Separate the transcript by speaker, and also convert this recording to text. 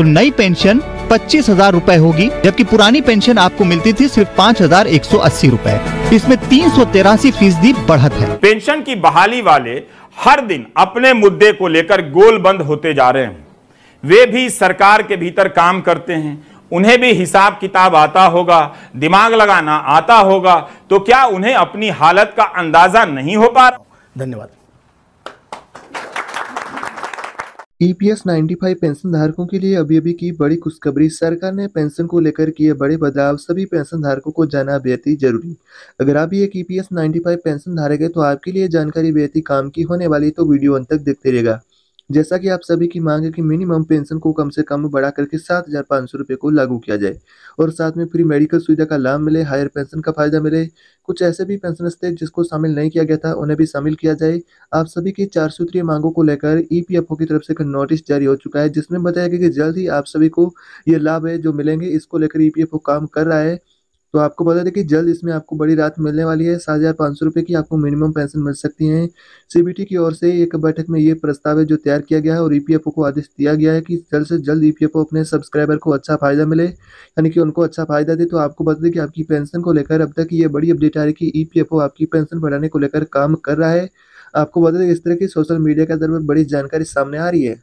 Speaker 1: तो नई पेंशन पच्चीस हजार रूपए होगी जबकि पुरानी पेंशन आपको मिलती थी सिर्फ पाँच हजार एक सौ अस्सी रूपए इसमें तीन सौ तेरासी फीसदी बढ़त है
Speaker 2: पेंशन की बहाली वाले हर दिन अपने मुद्दे को लेकर गोलबंद होते जा रहे हैं वे भी सरकार के भीतर काम करते हैं उन्हें भी हिसाब किताब आता होगा दिमाग लगाना आता होगा तो क्या उन्हें अपनी हालत का अंदाजा नहीं हो पा रहा
Speaker 3: धन्यवाद ईपीएस e 95 पेंशन धारकों के लिए अभी अभी की बड़ी खुशखबरी सरकार ने पेंशन को लेकर किए बड़े बदलाव सभी पेंशन धारकों को जाना बेहद ही जरूरी अगर आप भी एक e ईपीएस 95 पेंशन धारक है तो आपके लिए जानकारी बेहद ही काम की होने वाली तो वीडियो अंत तक देखते रहेगा जैसा कि आप सभी की मांग है कि मिनिमम पेंशन को कम से कम बढ़ा करके सात हज़ार पाँच सौ रुपये को लागू किया जाए और साथ में फ्री मेडिकल सुविधा का लाभ मिले हायर पेंशन का फायदा मिले कुछ ऐसे भी पेंशनर्स थे जिसको शामिल नहीं किया गया था उन्हें भी शामिल किया जाए आप सभी की चार सूत्रीय मांगों को लेकर ई e की तरफ से एक नोटिस जारी हो चुका है जिसमें बताया गया कि जल्द ही आप सभी को ये लाभ है जो मिलेंगे इसको लेकर ई e काम कर रहा है तो आपको बता दें कि जल्द इसमें आपको बड़ी राहत मिलने वाली है सात हज़ार पाँच सौ रुपये की आपको मिनिमम पेंशन मिल सकती है सीबीटी की ओर से एक बैठक में ये प्रस्ताव है जो तैयार किया गया है और ईपीएफओ e को आदेश दिया गया है कि जल्द से जल्द ईपीएफओ e अपने सब्सक्राइबर को अच्छा फायदा मिले यानी कि उनको अच्छा फायदा दे तो आपको बता दें कि आपकी पेंशन को लेकर अब तक ये बड़ी अपडेट आ रही है कि ईपीएफओ e आपकी पेंशन बढ़ाने को लेकर काम कर रहा है आपको बता दें इस तरह की सोशल मीडिया के अंदर बड़ी जानकारी सामने आ रही है